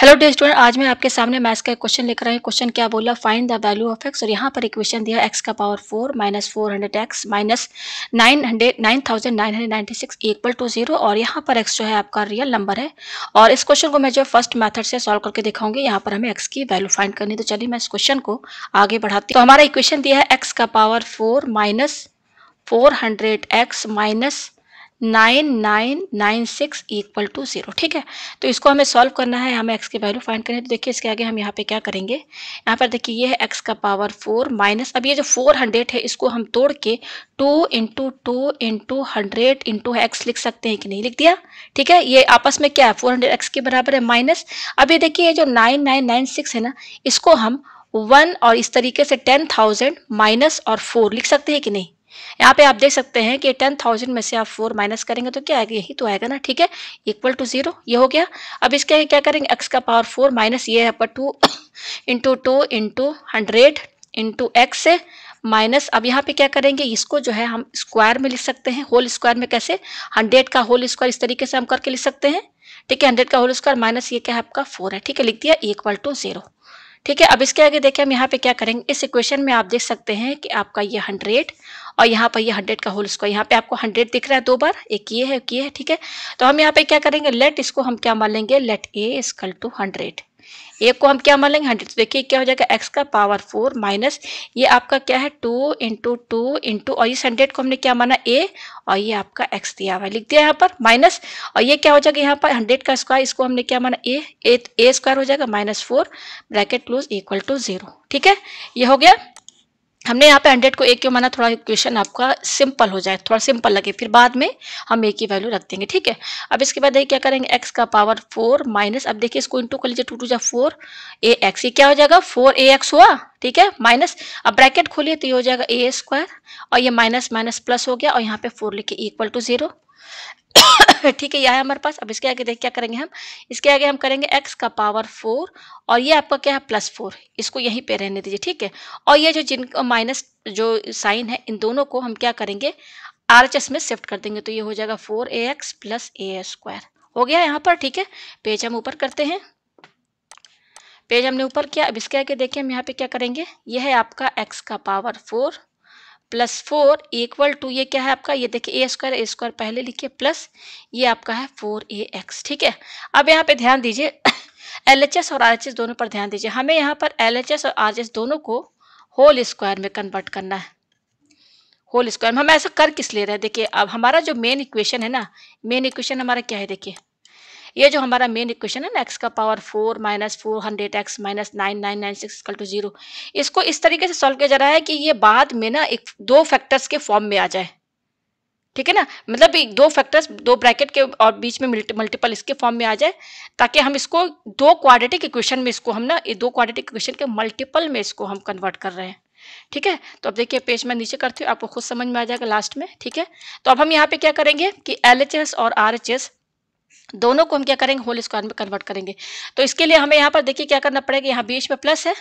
Hello day student आज मैं आपके सामने मैथ्स का क्वेश्चन लेकर आई क्वेश्चन क्या बोला find the value of X और यहाँ पर इक्वेशन दिया एक्स का power four minus four hundred X minus nine hundred nine thousand nine hundred ninety six equal to zero और यहाँ पर एक्स जो है आपका रियल नंबर है और इस क्वेश्चन को मैं जो फर्स्ट मैथड से सॉल्व करके दिखाऊंगी यहाँ पर हमें एक्स की वैल्यू फाइंड करनी तो चलिए मैं इस क्वेश्चन को आगे बढ़ाती तो हमारा इक्वेशन दिया है एक्स का power four minus four hundred X minus nine nine nine six equal to zero ठीक है तो इसको हमें सॉल्व करना है हमें एक्स की वैल्यू फाइंड करनी है तो देखिए इसके आगे हम यहाँ पे क्या करेंगे यहाँ पर देखिए ये है एक्स का पावर फोर माइनस अब ये जो फोर हंड्रेड है इसको हम तोड़ के two into two into hundred into X लिख सकते हैं कि नहीं लिख दिया ठीक है ये आपस में क्या है फोर हंड्रेड एक्स के बराबर है माइनस अब ये देखिए ये जो नाइन नाइन नाइन सिक्स है ना इसको हम वन और इस तरीके से टेन थाउजेंड माइनस और फोर लिख सकते हैं कि नहीं यहाँ पे आप देख सकते हैं कि टेन थाउजेंड में से आप फोर माइनस करेंगे तो क्या आएगा यही तो आएगा ना ठीक है इक्वल टू जीरो ये हो गया अब इसके क्या करेंगे एक्स का पावर फोर माइनस ये है पर two into two into hundred into X minus अब यहाँ पे क्या करेंगे इसको जो है हम स्क्वायर में लिख सकते हैं होल स्क्वायर में कैसे हंड्रेड का होल स्क्वायर इस तरीके से हम करके लिख सकते हैं ठीक है हंड्रेड का होल स्क्वायर माइनस ये क्या है आपका फोर है ठीक है लिख दिया इक्वल टू जीरो ठीक है अब इसके आगे देखें हम यहाँ पे क्या करेंगे इस इक्वेशन में आप देख सकते हैं कि आपका ये हंड्रेड और यहाँ पर ये हंड्रेड का होल स्क्वायर यहाँ पे आपको हंड्रेड दिख रहा है दो बार एक ये है एक ये है ठीक है तो हम यहाँ पे क्या करेंगे लेट इसको हम क्या मान लेंगे let A is equal to hundred एक को हम क्या मान लेंगे हंड्रेड तो देखिए क्या हो जाएगा एक्स का पावर फोर माइनस ये आपका क्या है टू इंटू टू इंटू और इस हंड्रेड को हमने क्या माना ए और ये आपका एक्स दिया हुआ है लिख दिया यहाँ पर माइनस और ये क्या हो जाएगा यहाँ पर हंड्रेड का स्क्वायर इसको हमने क्या माना ए ए, स्क्वायर हो जाएगा minus four bracket close equal to zero ठीक है ये हो गया हमने यहाँ पे हंड्रेड को एक क्यों माना थोड़ा इक्वेशन आपका सिंपल हो जाए थोड़ा सिंपल लगे फिर बाद में हम ए की वैल्यू रख देंगे ठीक है अब इसके बाद क्या करेंगे एक्स का पावर फोर माइनस अब देखिए इसको इंटू कर लीजिए टू टू जा फोर ए एक्स ये क्या हो जाएगा फोर ए एक्स हुआ ठीक है माइनस अब ब्रैकेट खोलिए तो ये हो जाएगा ए स्क्वायर और ये माइनस माइनस प्लस हो गया और यहाँ पे फोर लिखे इक्वल टू जीरो ठीक है यह है हमारे पास अब इसके आगे देख क्या करेंगे हम इसके आगे हम करेंगे एक्स का पावर फोर और ये आपका क्या है प्लस फोर इसको यहीं पे रहने दीजिए ठीक है और ये जो जिन माइनस जो साइन है इन दोनों को हम क्या करेंगे आर एच एस में शिफ्ट कर देंगे तो ये हो जाएगा four A X plus A square हो गया यहाँ पर ठीक है पेज हम ऊपर करते हैं पेज हमने ऊपर किया अब इसके आगे देखिए हम यहाँ पे क्या करेंगे यह है आपका x का power four plus four equal to ये क्या है आपका ये देखिए ए स्क्वायर ए स्क्वायर पहले लिखिए प्लस ये आपका है फोर ए एक्स ठीक है अब यहाँ पे ध्यान दीजिए एल एच एस और आर एच एस दोनों पर ध्यान दीजिए हमें यहाँ पर एल एच एस और आर एस दोनों को होल स्क्वायर में कन्वर्ट करना है होल स्क्वायर में हम ऐसा कर किस ले रहे हैं देखिए अब हमारा जो मेन इक्वेशन है ना मेन इक्वेशन हमारा क्या है देखिए ये जो हमारा मेन इक्वेशन है ना एक्स का power four minus four hundred X minus nine nine nine six equal to zero इसको इस तरीके से सॉल्व किया जा रहा है कि ये बाद में ना एक दो फैक्टर्स के फॉर्म में आ जाए ठीक है ना मतलब दो फैक्टर्स दो ब्रैकेट के और बीच में मल्टीपल इसके फॉर्म में आ जाए ताकि हम इसको दो क्वाड्रेटिक इक्वेशन में इसको हम ना ये दो क्वाड्रेटिक इक्वेशन के मल्टीपल में इसको हम कन्वर्ट कर रहे हैं ठीक है तो अब देखिए पेज मैं नीचे करती हूँ आपको खुद समझ में आ जाएगा लास्ट में ठीक है तो अब हम यहाँ पे क्या करेंगे कि एल और आर दोनों को हम क्या करेंगे होल स्क्वायर में कन्वर्ट करेंगे तो इसके लिए हमें यहाँ पर देखिए क्या करना पड़ेगा यहाँ बीच में प्लस है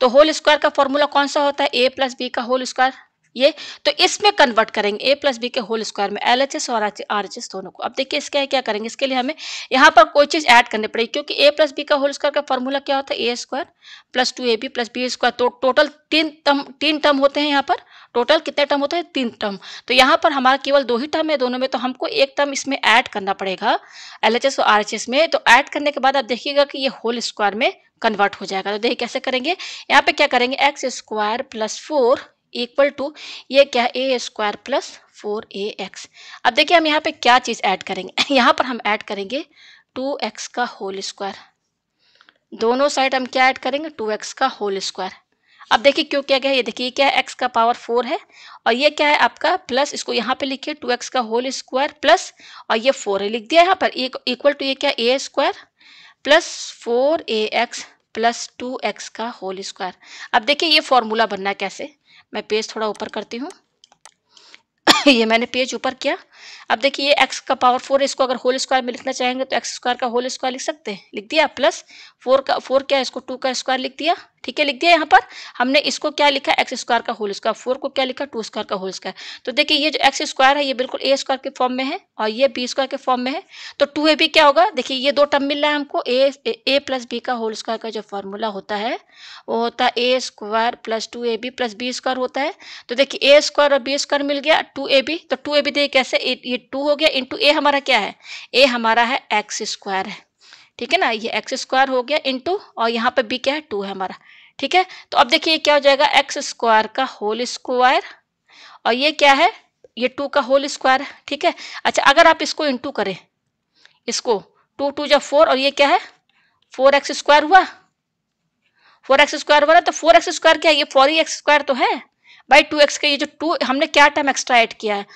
तो होल स्क्वायर का फॉर्मूला कौन सा होता है ए प्लस बी का होल स्क्वायर ये तो इसमें कन्वर्ट करेंगे ए प्लस बी के होल स्क्वायर में एल एच एस और आर एच एस दोनों को अब देखिए है क्या करेंगे इसके लिए हमें यहाँ पर कोई चीज़ ऐड करनी पड़ेगी क्योंकि ए प्लस बी का होल स्क्वायर का फॉर्मूला क्या होता है A square plus two A B plus B square तो टोटल तीन टर्म तीन टर्म होते हैं यहाँ पर टोटल कितने टर्म होते हैं तीन टर्म तो यहाँ पर हमारा केवल दो ही टर्म है दोनों में तो हमको एक टर्म इसमें ऐड करना पड़ेगा एल एच एस और आर एच एस में तो ऐड करने के बाद आप देखिएगा कि ये होल स्क्वायर में कन्वर्ट हो जाएगा तो देखिए कैसे करेंगे यहाँ पे क्या करेंगे X square plus four equal to ये क्या A square plus four A X अब देखिए हम यहाँ पे क्या चीज़ ऐड करेंगे यहाँ पर हम ऐड करेंगे टू एक्स का होल स्क्वायर दोनों साइड हम क्या ऐड करेंगे टू एक्स का होल स्क्वायर अब देखिए क्यों क्या गया ये देखिए क्या है एक्स का पावर फोर है और ये क्या है आपका प्लस इसको यहाँ पे लिखिए टू एक्स का होल स्क्वायर प्लस और ये फोर है लिख दिया यहाँ पर इक्वल टू ये क्या A square plus four A X plus two X का होल स्क्वायर अब देखिए ये फॉर्मूला बनना कैसे मैं पेज थोड़ा ऊपर करती हूँ ये मैंने पेज ऊपर किया अब देखिए x का पावर फोर इसको अगर होल स्क्वायर में लिखना चाहेंगे तो एक्स स्क्वायर का होल स्क्वायर लिख सकते हैं लिख दिया प्लस फोर का फोर क्या है इसको टू का स्क्वायर लिख दिया ठीक है लिख दिया यहाँ पर हमने इसको क्या लिखा एक्स स्क्वायर का होल स्क्वायर फोर को क्या लिखा टू स्क्वायर का होल स्क्वायर तो देखिए ये जो एक्स स्क्वायर है ये बिल्कुल ए स्क्वायर के फॉर्म में है और ये बी स्क्वायर के फॉर्म में है तो टू ए बी क्या होगा देखिए ये दो टर्म मिल रहा है हमको ए ए प्लस बी का होल स्क्वायर का जो फॉर्मूला होता है वो होता है A square plus two A B plus B square होता है तो देखिए ए स्क्वायर और बी स्क्वायर मिल गया टू ए बी तो टू ए बी देखिए कैसे ए ये टू हो गया इंटू ए हमारा क्या है ए हमारा है एक्स स्क्वायर है ठीक है ना ये एक्स स्क्वायर हो गया इंटू और यहाँ पे बी क्या है टू है हमारा ठीक है तो अब देखिए क्या हो जाएगा एक्स स्क्वायर का होल स्क्वायर और ये क्या है ये टू का होल स्क्वायर है ठीक है अच्छा अगर आप इसको इंटू करें इसको टू टू जब फोर और ये क्या है फोर एक्स स्क्वायर हुआ फोर एक्स स्क्वायर हुआ ना तो फोर एक्स स्क्वायर क्या है ये फोर ही एक्स स्क्वायर तो है भाई टू एक्स का ये जो टू हमने क्या टाइम एक्स्ट्रा ऐड किया है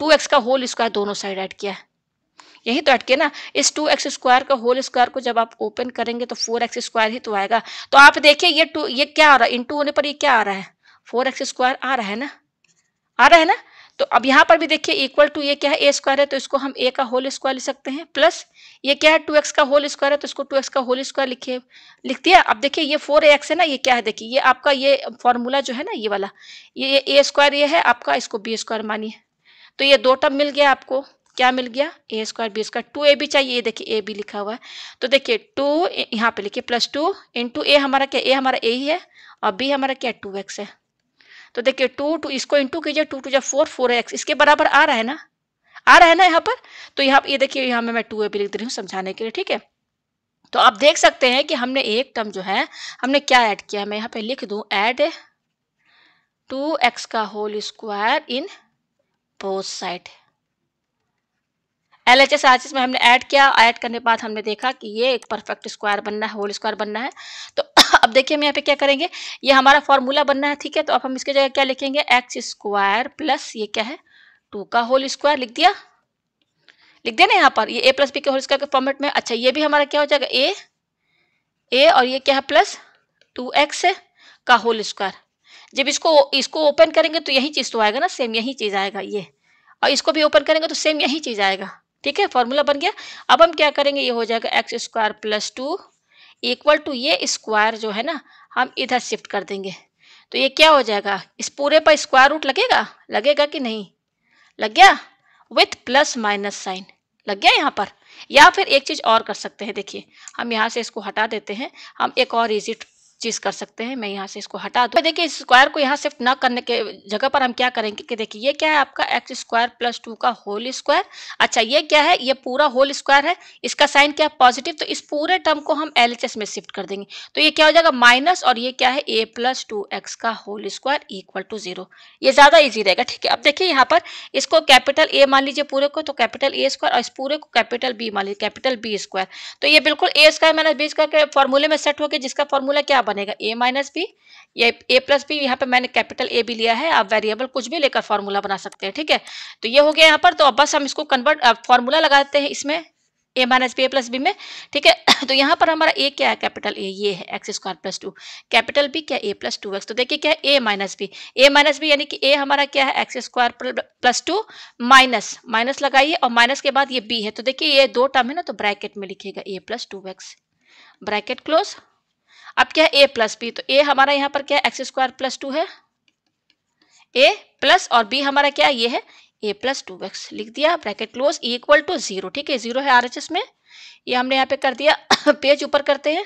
टू एक्स का होल स्क्वायर दोनों साइड ऐड किया है यही तो ऐड किया ना इस टू एक्स स्क्वायर का होल स्क्वायर को जब आप ओपन करेंगे तो फोर एक्स स्क्वायर ही तो आएगा तो आप देखिए ये टू ये क्या आ रहा है इन टू होने पर ये क्या आ रहा है फोर एक्स स्क्वायर आ रहा है ना आ रहा है ना तो अब यहाँ पर भी देखिए इक्वल टू ये क्या है ए स्क्वायर है तो इसको हम ए का होल स्क्वायर लिख सकते हैं प्लस ये क्या है टू एक्स का होल स्क्वायर है तो इसको टू एक्स का होल स्क्वायर लिखिए लिख दिया अब देखिए ये फोर एक्स है ना ये क्या है देखिए ये आपका ये फॉर्मूला जो है ना ये वाला ये ए स्क्वायर ये है आपका इसको बी स्क्वायर मानिए तो ये दो टर्म मिल गया आपको क्या मिल गया A square B square two A B चाहिए ये देखिए ए बी लिखा हुआ है तो देखिए टू यहाँ पे लिखिए प्लस टू इंटू ए हमारा क्या ए हमारा ए ही है और बी हमारा क्या टू एक्स है तो देखिए टू टू इसको इंटू कीजिए टू टू जब फोर फोर एक्स इसके बराबर आ रहा है ना आ रहा है ना यहाँ पर तो यहाँ ये देखिए यहाँ में मैं टू ए भी लिख दे रही हूँ समझाने के लिए ठीक है तो आप देख सकते हैं कि हमने एक टर्म जो है हमने क्या ऐड किया मैं यहाँ पे लिख दूँ ऐड टू एक्स का whole square in both side L H S R में हमने ऐड किया ऐड करने के बाद हमने देखा कि ये एक परफेक्ट स्क्वायर बनना है होल स्क्वायर बनना है तो अब देखिए हम यहाँ पे क्या करेंगे ये हमारा फॉर्मूला बनना है ठीक है तो अब हम इसके जगह क्या लिखेंगे एक्स स्क्वायर प्लस ये क्या है टू का होल स्क्वायर लिख दिया लिख दिया ना यहाँ पर ये ए प्लस बी के होल स्क्वायर के फॉर्मेट में अच्छा ये भी हमारा क्या हो जाएगा ए ए और ये क्या है प्लस टू एक्स का होल स्क्वायर जब इसको इसको ओपन करेंगे तो यही चीज़ तो आएगा ना सेम यही चीज़ आएगा ये और इसको भी ओपन करेंगे तो सेम यही चीज़ आएगा ठीक है फॉर्मूला बन गया अब हम क्या करेंगे ये हो जाएगा X square plus two equal to ये स्क्वायर जो है ना हम इधर शिफ्ट कर देंगे तो ये क्या हो जाएगा इस पूरे पर स्क्वायर रूट लगेगा लगेगा कि नहीं लग गया विथ प्लस माइनस साइन लग गया यहाँ पर या फिर एक चीज़ और कर सकते हैं देखिए हम यहाँ से इसको हटा देते हैं हम एक और इजी चीज़ कर सकते हैं मैं यहाँ से इसको हटा दूँ देखिए स्क्वायर को यहाँ शिफ्ट ना करने के जगह पर हम क्या करेंगे कि देखिए ये क्या है आपका एक्स स्क्वायर प्लस टू का होल स्क्वायर अच्छा ये क्या है ये पूरा होल स्क्वायर है इसका साइन क्या है पॉजिटिव तो इस पूरे टर्म को हम एल में शिफ्ट कर देंगे तो ये क्या हो जाएगा माइनस और ये क्या है ए प्लस टू एक्स का whole square equal to zero ये ज़्यादा ईजी रहेगा ठीक है अब देखिए यहाँ पर इसको कैपिटल ए मान लीजिए पूरे को तो कैपिटल ए स्क्वायर और इस पूरे को कैपिटल बी मान लीजिए कैपिटल बी स्क्वायर तो ये बिल्कुल A square minus B square के फॉर्मूले में सेट हो गया जिसका फॉर्मूला क्या बनेगा ए माइनस बी या ए प्लस बी यहाँ पे मैंने कैपिटल ए भी लिया है आप वेरिएबल कुछ भी लेकर फॉर्मूला बना सकते हैं ठीक है थीके? तो ये हो गया यहाँ पर तो अब बस हम इसको कन्वर्ट फॉर्मूला लगाते हैं इसमें A minus B A plus B में ठीक है तो यहाँ पर हमारा ए क्या है कैपिटल ए ये है X square plus two capital B क्या ए प्लस टू एक्स तो देखिए क्या है A minus B A minus B यानी कि ए हमारा क्या है X square plus two minus minus लगाइए और माइनस के बाद ये बी है तो देखिए ये दो टर्म है ना तो ब्रैकेट में लिखिएगा A plus two X bracket close अब क्या है ए प्लस बी तो ए हमारा यहाँ पर क्या है एक्स स्क्वायर प्लस टू है ए प्लस और बी हमारा क्या है ये है ए प्लस टू एक्स लिख दिया bracket close equal to zero ठीक है जीरो है आर एच एस में ये हमने यहाँ पे कर दिया पेज ऊपर करते हैं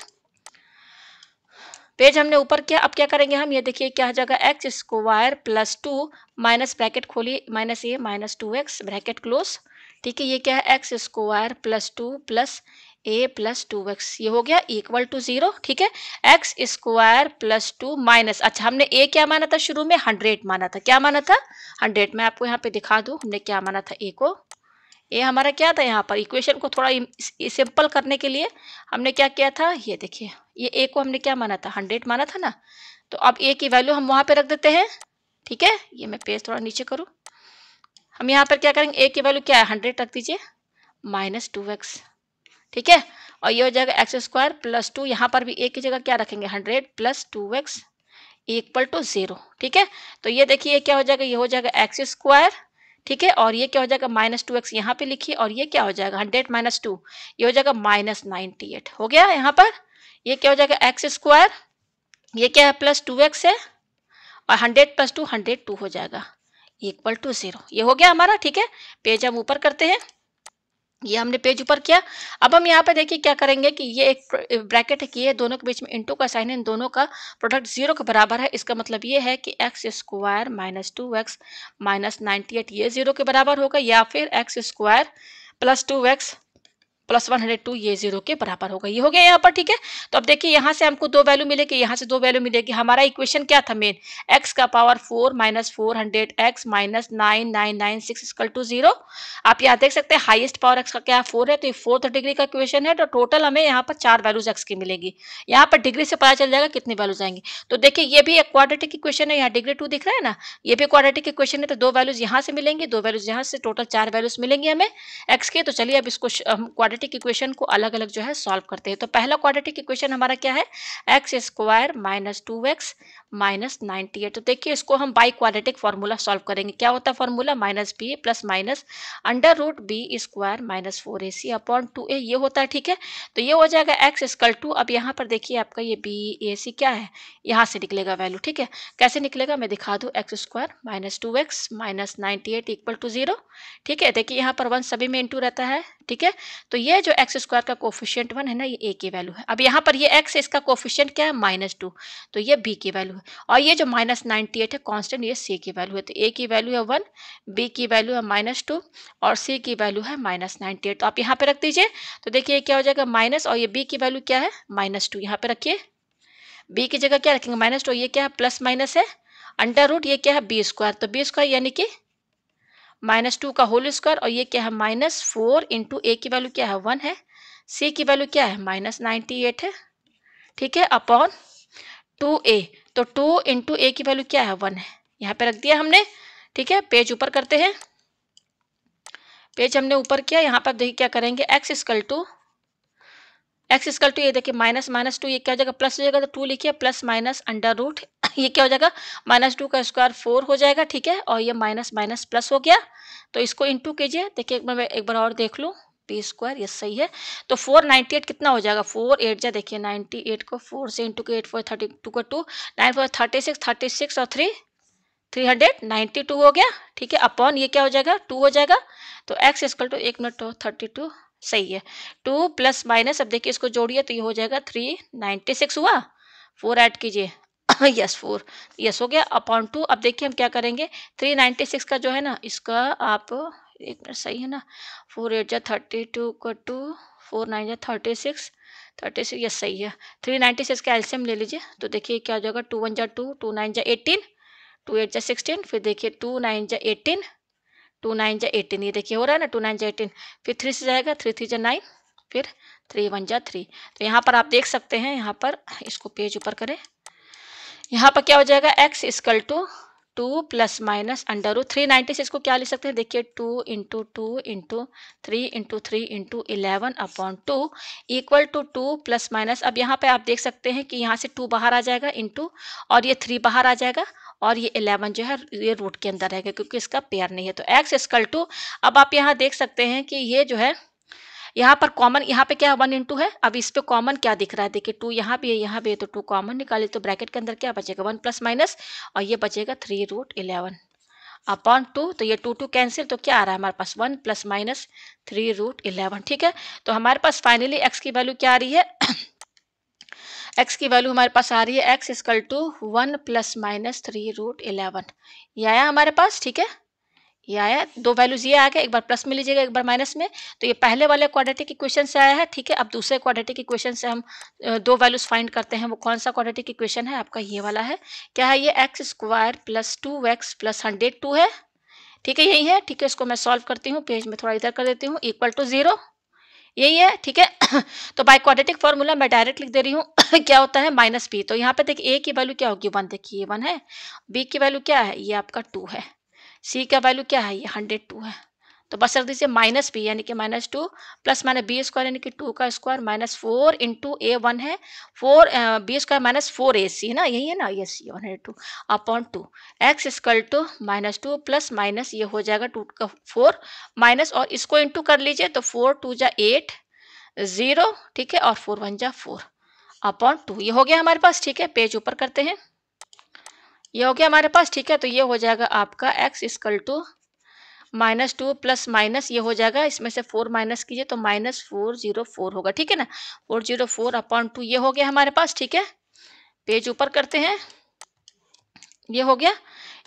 पेज हमने ऊपर किया अब क्या करेंगे हम ये देखिए क्या हो जाएगा X square plus two minus bracket खोली minus A minus two X bracket close ठीक है ये क्या है X square plus two plus A plus two X ये हो गया इक्वल टू जीरो ठीक है X square plus two minus अच्छा हमने ए क्या माना था शुरू में हंड्रेड माना था क्या माना था हंड्रेड मैं आपको यहाँ पे दिखा दूँ हमने क्या माना था ए को ए हमारा क्या था यहाँ पर इक्वेशन को थोड़ा सिंपल करने के लिए हमने क्या किया था ये देखिए ये ए को हमने क्या माना था हंड्रेड माना था ना तो अब ए की वैल्यू हम वहाँ पर रख देते हैं ठीक है ये मैं पेज थोड़ा नीचे करूँ हम यहाँ पर क्या करेंगे ए की वैल्यू क्या है हंड्रेड रख दीजिए माइनस टू एक्स ठीक है और ये हो जाएगा एक्स स्क्वायर प्लस टू यहाँ पर भी एक की जगह क्या रखेंगे hundred plus two X equal to zero ठीक है तो ये देखिए क्या हो जाएगा ये हो जाएगा एक्स स्क्वायर ठीक है और ये क्या हो जाएगा माइनस टू एक्स यहाँ पे लिखिए और ये क्या हो जाएगा हंड्रेड माइनस टू ये हो जाएगा माइनस नाइनटी एट हो गया यहाँ पर ये क्या हो जाएगा एक्स स्क्वायर ये क्या है प्लस टू एक्स है और hundred plus two hundred two हो जाएगा इक्वल टू जीरो ये हो गया हमारा ठीक है पेज हम ऊपर करते हैं ये हमने पेज ऊपर किया अब हम यहाँ पे देखिए क्या करेंगे कि ये एक ब्रैकेट की है दोनों के बीच में इंटू का साइन इन दोनों का प्रोडक्ट जीरो के बराबर है इसका मतलब ये है कि X square minus two X minus ninety eight ये जीरो के बराबर होगा या फिर X square plus two X plus one hundred two ये जीरो के बराबर होगा ये हो गया यहाँ पर ठीक है तो अब देखिए यहाँ से हमको दो वैल्यू मिलेगी यहाँ से दो वैल्यू मिलेगी हमारा इक्वेशन क्या था मेन एक्स का power four minus four hundred X minus nine nine nine six equal to zero आप यहाँ देख सकते हैं हाइएस्ट पावर एक्स का क्या फोर है तो ये फोर्थ डिग्री का इक्वेशन है तो टोटल हमें यहाँ पर चार वैल्यूज एक्स की मिलेगी यहाँ पर डिग्री से पता चल जाएगा कितनी वैल्यूज आएंगी तो देखिए ये भी एक क्वाड्रेटिक इक्वेशन है यहाँ डिग्री टू दिख रहा है ना ये भी क्वाड्रेटिक इक्वेशन है तो दो वैल्यूज यहाँ से मिलेंगी दो वैल्यूज यहाँ से टोटल चार वैल्यूज मिलेंगे हमें एक्स के तो चलिए अब इसको क्वाड्रेटिक क्वाड्रेटिक इक्वेशन को अलग अलग जो है सॉल्व करते हैं तो पहला क्वाड्रेटिक इक्वेशन हमारा क्या है X square minus two X minus ninety eight तो देखिए इसको हम बाई क्वाड्रेटिक फार्मूला सॉल्व करेंगे क्या होता है formula minus B plus minus under root B square minus four A C upon two A ये होता है ठीक है तो ये हो जाएगा एक्स स्कल टू अब यहाँ पर देखिए आपका ये बी ए सी क्या है यहाँ से निकलेगा वैल्यू ठीक है कैसे निकलेगा मैं दिखा दूँ X square minus two X minus ninety eight equal to zero ठीक है देखिए यहाँ पर वन सभी में इंटू रहता है ठीक है तो ये ये जो एक्स स्क्वायर का कोफिशियंट वन है ना ये ए की वैल्यू है अब यहाँ पर ये एक्स इसका कोफिशियंट क्या है माइनस टू तो ये बी की वैल्यू है और ये जो माइनस नाइन्टी एट है कॉन्स्टेंट ये सी की वैल्यू है तो ए की वैल्यू है वन बी की वैल्यू है माइनस टू और सी की वैल्यू है माइनस नाइन्टी एट तो आप यहाँ पे रख दीजिए तो देखिए क्या हो जाएगा माइनस और ये बी की वैल्यू क्या है माइनस टू यहाँ पे रखिए बी की जगह क्या रखेंगे माइनस टू ये क्या है प्लस माइनस है अंडर रूट ये क्या है बी स्क्वायर तो बी स्क्वायर यानी कि माइनस टू का होल स्क्वायर और ये क्या है माइनस फोर इंटू ए की वैल्यू क्या है वन है सी की वैल्यू क्या है माइनस नाइन्टी एट है ठीक है अपॉन टू ए तो टू इंटू ए की वैल्यू क्या है वन है यहाँ पे रख दिया हमने ठीक है पेज ऊपर करते हैं पेज हमने ऊपर किया यहाँ पर देखिए क्या करेंगे X equal to X equal to ये देखिए माइनस माइनस टू ये क्या हो जाएगा प्लस हो जाएगा तो टू लिखिए प्लस माइनस अंडर रूट ये क्या हो जाएगा माइनस टू का स्क्वायर फोर हो जाएगा ठीक है और ये माइनस माइनस प्लस हो गया तो इसको इंटू कीजिए देखिए एक बार मैं एक बार और देख लूँ पी स्क्वायर ये सही है तो फोर नाइन्टी एट कितना हो जाएगा फोर एट जा देखिए नाइन्टी एट को फोर से इंटू के एट फोर थर्टी टू को two nine four thirty six thirty six और three three hundred ninety two हो गया ठीक है अपॉन ये क्या हो जाएगा टू हो जाएगा तो एक्स इक्वल टू एक मिनट थर्टी टू सही है टू प्लस माइनस अब देखिए इसको जोड़िए तो ये हो जाएगा थ्री नाइन्टी सिक्स हुआ फोर ऐड कीजिए यस फोर यस हो गया अपॉन टू अब देखिए हम क्या करेंगे थ्री नाइन्टी सिक्स का जो है ना इसका आप एक मिनट सही है ना फोर एट जै थर्टी टू का टू फोर नाइन जै thirty six thirty six yes सही है थ्री नाइन्टी सिक्स का एल्शियम ले लीजिए तो देखिए क्या हो जाएगा टू वन जा टू टू नाइन जा एटीन टू एट जा सिक्सटीन फिर देखिए टू नाइन जा एटीन टू नाइन जा एटीन ये देखिए हो रहा है ना टू नाइन जा एटीन फिर थ्री से जाएगा थ्री थ्री जा नाइन फिर थ्री वन जा थ्री तो यहाँ पर आप देख सकते हैं यहाँ पर इसको पेज ऊपर करें यहाँ पर क्या हो जाएगा X equal to two plus minus under root three ninety से इसको क्या लिख सकते हैं देखिए two into two into three into three into eleven upon two equal to two plus minus अब यहाँ पे आप देख सकते हैं कि यहाँ से टू बाहर आ जाएगा इंटू और ये थ्री बाहर आ जाएगा और ये इलेवन जो है ये रूट के अंदर रहेगा क्योंकि इसका पेयर नहीं है तो एक्स स्कल टू अब आप यहाँ देख सकते हैं कि ये जो है यहाँ पर कॉमन यहाँ पे क्या है वन इंटू है अब इस पे कॉमन क्या दिख रहा है देखिए टू यहाँ भी है यहाँ भी है तो टू कॉमन निकाले तो ब्रैकेट के अंदर क्या बचेगा वन प्लस माइनस और ये बचेगा three root eleven upon two तो ये टू टू कैंसिल तो क्या आ रहा है हमारे पास one plus minus three root eleven ठीक है तो हमारे पास फाइनली एक्स की वैल्यू क्या आ रही है एक्स की वैल्यू हमारे पास आ रही है X equal to one plus minus three root eleven ये आया हमारे पास ठीक है ये आया दो वैल्यूज ये आ गया एक बार प्लस में लीजिएगा एक बार माइनस में तो ये पहले वाले क्वाड्रेटिक इक्वेशन से आया है ठीक है अब दूसरे क्वाड्रेटिक इक्वेशन से हम दो वैल्यूज फाइंड करते हैं वो कौन सा क्वाड्रेटिक इक्वेशन है आपका ये वाला है क्या है ये X square plus two X plus hundred two है ठीक है यही है ठीक है इसको मैं सॉल्व करती हूँ पेज में थोड़ा इधर कर देती हूँ इक्वल टू जीरो यही है ठीक है तो बाई क्वाड्रेटिक फॉर्मूला मैं डायरेक्ट लिख दे रही हूँ क्या होता है माइनस बी तो यहाँ पे देखिए ए की वैल्यू क्या होगी वन देखिए ये वन है बी की वैल्यू क्या है ये आपका टू है सी का वैल्यू क्या है ये हंड्रेड टू है तो बस रख दीजिए माइनस बी यानी कि minus two plus minus B square यानी कि टू का square minus four into A one है four B square minus four A C है ना यही है ना ये C one hundred two upon two X स्क्वल to minus two plus minus ये हो जाएगा टू का फोर माइनस और इसको इंटू कर लीजिए तो फोर टू जा एट ज़ीरो ठीक है और फोर वन जा फोर अपॉन टू ये हो गया हमारे पास ठीक है पेज ऊपर करते हैं ये हो गया हमारे पास ठीक है तो ये हो जाएगा आपका X equal to minus two plus minus ये हो जाएगा इसमें से फोर माइनस कीजिए तो माइनस फोर जीरो फोर होगा ठीक है ना four zero four upon two ये हो गया हमारे पास ठीक है पेज ऊपर करते हैं ये हो गया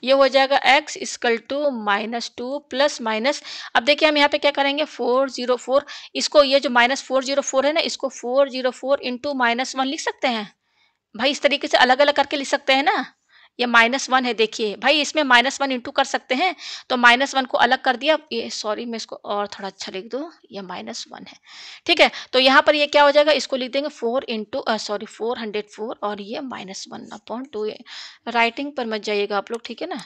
ये हो जाएगा X equal to minus two plus minus अब देखिए हम यहाँ पे क्या करेंगे फोर जीरो फोर इसको ये जो माइनस फोर जीरो फोर है ना इसको four zero four into minus one लिख सकते हैं भाई इस तरीके से अलग अलग करके लिख सकते हैं ना ये माइनस वन है देखिए भाई इसमें माइनस वन इंटू कर सकते हैं तो माइनस वन को अलग कर दिया ये सॉरी मैं इसको और थोड़ा अच्छा लिख दूँ ये माइनस वन है ठीक है तो यहाँ पर ये क्या हो जाएगा इसको लिख देंगे four into sorry four hundred four और ये minus one upon two writing पर मत जाइएगा आप लोग ठीक है ना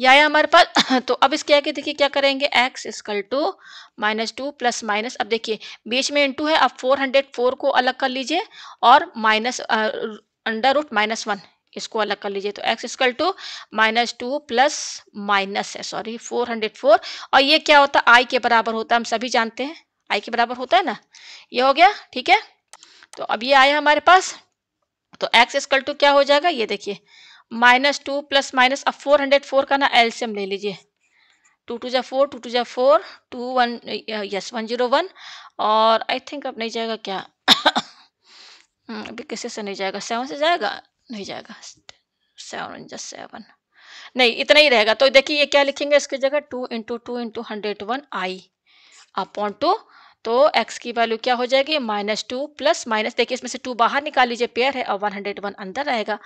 या हमारे पास तो अब इसके आगे देखिए क्या करेंगे x इसकल two minus two plus minus अब देखिए बीच में इंटू है अब फोर हंड्रेड फोर को अलग कर लीजिए और minus under root minus one इसको अलग कर लीजिए तो एक्स स्क्वल to minus two plus minus है सॉरी फोर हंड्रेड फोर और ये क्या होता है आई के बराबर होता है हम सभी जानते हैं आई के बराबर होता है ना ये हो गया ठीक है तो अब ये आया हमारे पास तो एक्स स्क्वल टू क्या हो जाएगा ये देखिए माइनस टू प्लस माइनस अब फोर हंड्रेड फोर का ना एल्सियम ले लीजिए टू टू जै फोर टू टू जै four two one yes one zero one और आई थिंक अब नहीं जाएगा क्या हम्म, अभी किसी से नहीं जाएगा सेवन से जाएगा नहीं जाएगा सेवन इंजा सेवन नहीं इतना ही रहेगा तो देखिए ये क्या लिखेंगे इसकी जगह two into two into hundred one i upon two तो x की वैल्यू क्या हो जाएगी माइनस टू प्लस माइनस देखिए इसमें से टू बाहर निकाल लीजिए पेयर है और वन हंड्रेड वन अंदर रहेगा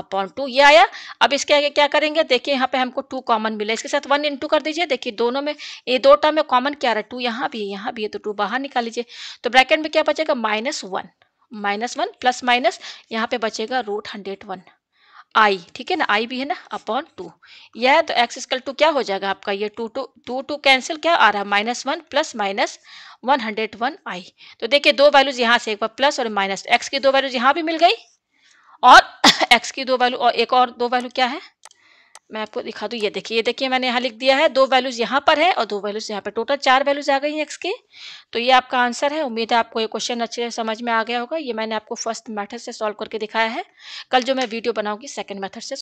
अपॉन टू ये आया अब इसके आगे क्या करेंगे देखिए यहाँ पे हमको टू कॉमन मिला इसके साथ वन इंटू कर दीजिए देखिए दोनों में ये दो टर्म में कॉमन क्या रहा है टू यहाँ भी है यहाँ भी है तो टू बाहर निकाल लीजिए तो ब्रैकेट में क्या बचेगा minus one minus one plus minus यहाँ पे बचेगा रूट हंड्रेड वन आई ठीक है ना आई भी है ना अपॉन टू यह है तो एक्स स्कल टू क्या हो जाएगा आपका ये two two two two cancel क्या आ रहा है minus one plus minus one hundred one i तो देखिए दो वैल्यूज यहाँ से एक बार प्लस और माइनस एक्स की दो वैल्यूज यहाँ भी मिल गई और एक्स की दो वैल्यू और एक और दो वैल्यू क्या है मैं आपको दिखा दूँ ये देखिए ये देखिए मैंने यहाँ लिख दिया है दो वैल्यूज़ यहाँ पर है और दो वैल्यूज़ यहाँ पर टोटल चार वैल्यूज़ आ गई हैं एक्स के तो ये आपका आंसर है उम्मीद है आपको ये क्वेश्चन अच्छे से समझ में आ गया होगा ये मैंने आपको फर्स्ट मैथड से सॉल्व करके दिखाया है कल जो मैं वीडियो बनाऊंगी सेकंड मैथड से